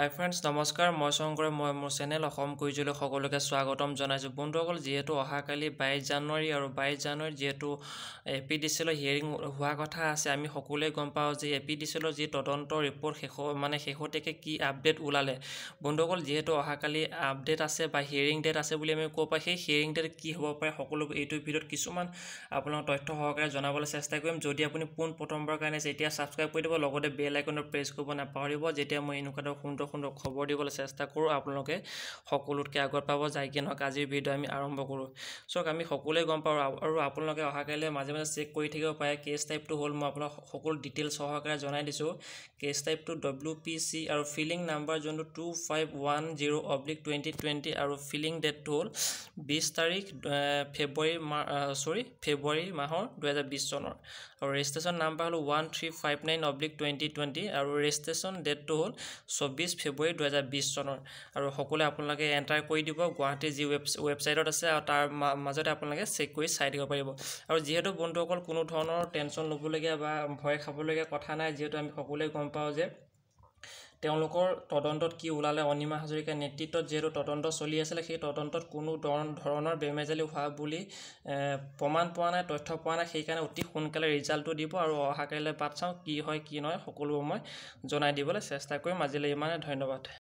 হাই friends নমস্কাৰ মই শংকৰে মই মোৰ চেনেল অসম কুইজলৈ সকলোকে স্বাগতম জনাইছোঁ বন্ধুসকল যিহেতু অহাকালি বাইছ জানুৱাৰী আৰু বাইছ জানুৱাৰীত যিহেতু এ পি ডি চিলৰ হিয়েৰিং হোৱা কথা আছে আমি সকলোৱে গম পাওঁ যে এ পি ডি চিলৰ যি তদন্ত ৰিপৰ্ট শেষ মানে শেহতীয়াকৈ কি আপডেট ওলালে বন্ধুসকল যিহেতু অহাকালি আপডেট আছে বা হিয়েৰিং ডেট আছে বুলি আমি ক'ব পাৰোঁ সেই হিয়েৰিং ডেট কি হ'ব পাৰে সকলো এইটোৰ ভিতৰত কিছুমান আপোনাক তথ্য সহকাৰে জনাবলৈ চেষ্টা কৰিম যদি আপুনি পোন প্ৰথমবাৰৰ কাৰণে এতিয়া ছাবস্ক্ৰাইব কৰি দিব লগতে বেল আইকনত প্ৰেছ কৰিব নাপাহৰিব যেতিয়া মই এনেকুৱা ধৰণৰ সুন্দৰ খবৰ দিবলৈ চেষ্টা কৰোঁ আপোনালোকে সকলোতকৈ আগত পাব যায় কি নহওক আজিৰ ভিডিঅ' আমি আৰম্ভ কৰোঁ চাওক আমি সকলোৱে গম পাওঁ আৰু আপোনালোকে অহাকাইলৈ মাজে মাজে চেক কৰি থাকিব পাৰে কেছ টাইপটো হ'ল মই আপোনাক সকলো ডিটেইলছ সহকাৰে জনাই দিছোঁ কেছ টাইপটো ডব্লিউ পি চি আৰু ফিলিং নাম্বাৰ যোনটো two five one zero' oblique twenty twenty আৰু ফিলিং ডেটটো হ'ল বিছ তাৰিখ ফেব্ৰুৱাৰী মাহ চৰি ফেব্ৰুৱাৰী মাহৰ দুহেজাৰ বিছ চনৰ আৰু ৰেজিষ্ট্ৰেশ্যন নাম্বাৰ হ'ল one three five nine oblique twenty twenty আৰু ৰেজিষ্ট্ৰেশ্যন ডেটটো হ'ল চৌব্বিছ ত্ৰিছ ফেব্ৰুৱাৰী দুহেজাৰ বিছ চনৰ আৰু সকলোৱে আপোনালোকে এণ্টাৰ কৰি দিব গুৱাহাটীৰ যি ৱেব ৱেবছাইটত আছে আৰু তাৰ মাজতে আপোনালোকে চেক কৰি চাই দিব পাৰিব আৰু যিহেতু বন্ধুসকল কোনো ধৰণৰ টেনশ্যন ল'বলগীয়া বা ভয় খাবলগীয়া কথা নাই যিহেতু আমি সকলোৱে গম পাওঁ যে তেওঁলোকৰ তদন্তত কি ওলালে অনিমা হাজৰিকাৰ নেতৃত্বত যিহেতু তদন্ত চলি আছিলে সেই তদন্তত কোনো ধৰণৰ বেমেজালি হোৱা বুলি প্ৰমাণ পোৱা নাই তথ্য পোৱা নাই সেইকাৰণে অতি সোনকালে ৰিজাল্টটো দিব আৰু অহাকালিলৈ বাট চাওঁ কি হয় কি নহয় সকলোবোৰ মই জনাই দিবলৈ চেষ্টা কৰিম আজিলৈ ইমানে ধন্যবাদ